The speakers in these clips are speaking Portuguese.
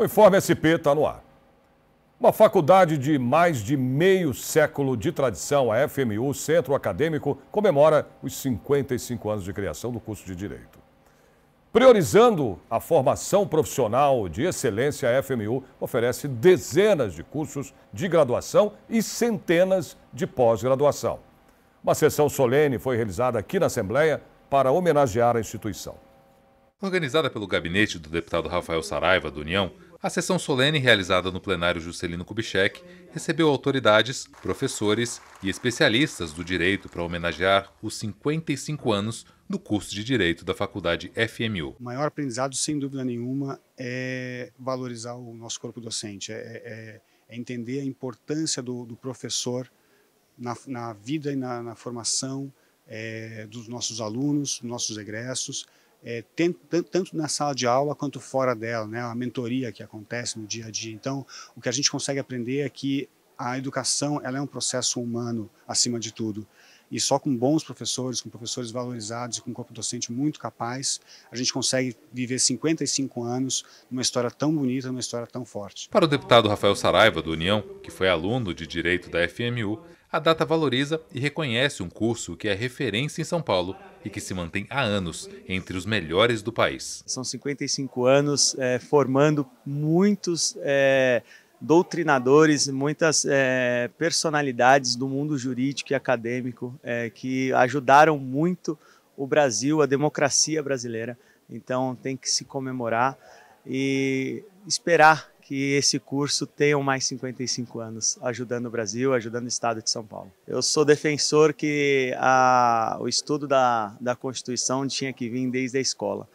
O Informe SP está no ar. Uma faculdade de mais de meio século de tradição, a FMU Centro Acadêmico, comemora os 55 anos de criação do curso de Direito. Priorizando a formação profissional de excelência, a FMU oferece dezenas de cursos de graduação e centenas de pós-graduação. Uma sessão solene foi realizada aqui na Assembleia para homenagear a instituição. Organizada pelo gabinete do deputado Rafael Saraiva, do União, a sessão solene realizada no plenário Juscelino Kubitschek recebeu autoridades, professores e especialistas do direito para homenagear os 55 anos do curso de Direito da Faculdade FMU. O maior aprendizado, sem dúvida nenhuma, é valorizar o nosso corpo docente, é, é, é entender a importância do, do professor na, na, vida e na, na formação é, dos nossos alunos, nossos egressos, é, tanto na sala de aula quanto fora dela, né? a mentoria que acontece no dia a dia. Então, o que a gente consegue aprender é que a educação ela é um processo humano, acima de tudo. E só com bons professores, com professores valorizados e com um corpo docente muito capaz, a gente consegue viver 55 anos numa história tão bonita, numa história tão forte. Para o deputado Rafael Saraiva, do União, que foi aluno de Direito da FMU, a data valoriza e reconhece um curso que é referência em São Paulo e que se mantém há anos entre os melhores do país. São 55 anos é, formando muitos é, doutrinadores, muitas é, personalidades do mundo jurídico e acadêmico é, que ajudaram muito o Brasil, a democracia brasileira. Então tem que se comemorar e esperar que esse curso tenha mais 55 anos, ajudando o Brasil, ajudando o Estado de São Paulo. Eu sou defensor que a, o estudo da, da Constituição tinha que vir desde a escola.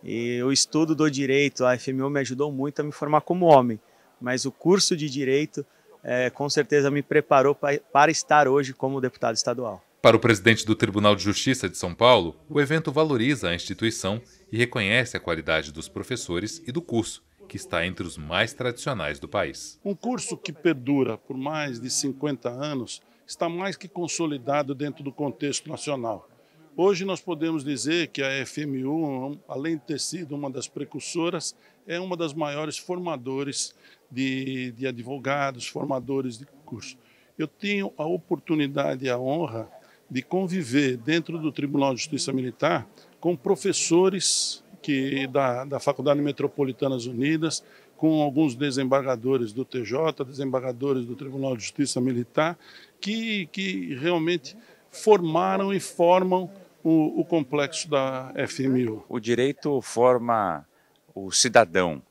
E o estudo do direito, a FMU me ajudou muito a me formar como homem, mas o curso de direito é, com certeza me preparou pra, para estar hoje como deputado estadual. Para o presidente do Tribunal de Justiça de São Paulo, o evento valoriza a instituição e reconhece a qualidade dos professores e do curso que está entre os mais tradicionais do país. Um curso que perdura por mais de 50 anos está mais que consolidado dentro do contexto nacional. Hoje nós podemos dizer que a FMU, além de ter sido uma das precursoras, é uma das maiores formadores de, de advogados, formadores de curso. Eu tenho a oportunidade e a honra de conviver dentro do Tribunal de Justiça Militar com professores que, da, da Faculdade Metropolitanas Unidas, com alguns desembargadores do TJ, desembargadores do Tribunal de Justiça Militar, que, que realmente formaram e formam o, o complexo da FMU. O direito forma o cidadão,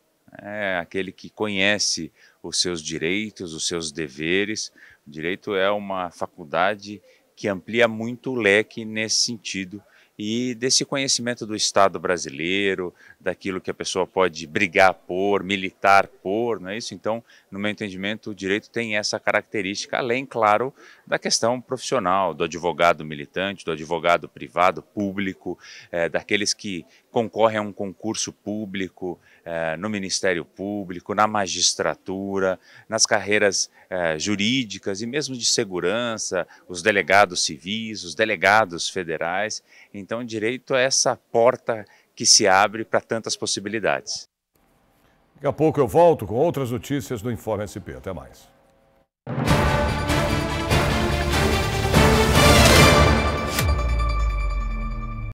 é aquele que conhece os seus direitos, os seus deveres. O direito é uma faculdade que amplia muito o leque nesse sentido e desse conhecimento do Estado brasileiro, daquilo que a pessoa pode brigar por, militar por, não é isso? Então, no meu entendimento, o direito tem essa característica, além, claro, da questão profissional, do advogado militante, do advogado privado, público, é, daqueles que concorrem a um concurso público, é, no Ministério Público, na magistratura, nas carreiras é, jurídicas e mesmo de segurança, os delegados civis, os delegados federais. Então, então, direito é essa porta que se abre para tantas possibilidades. Daqui a pouco eu volto com outras notícias do Informe SP. Até mais.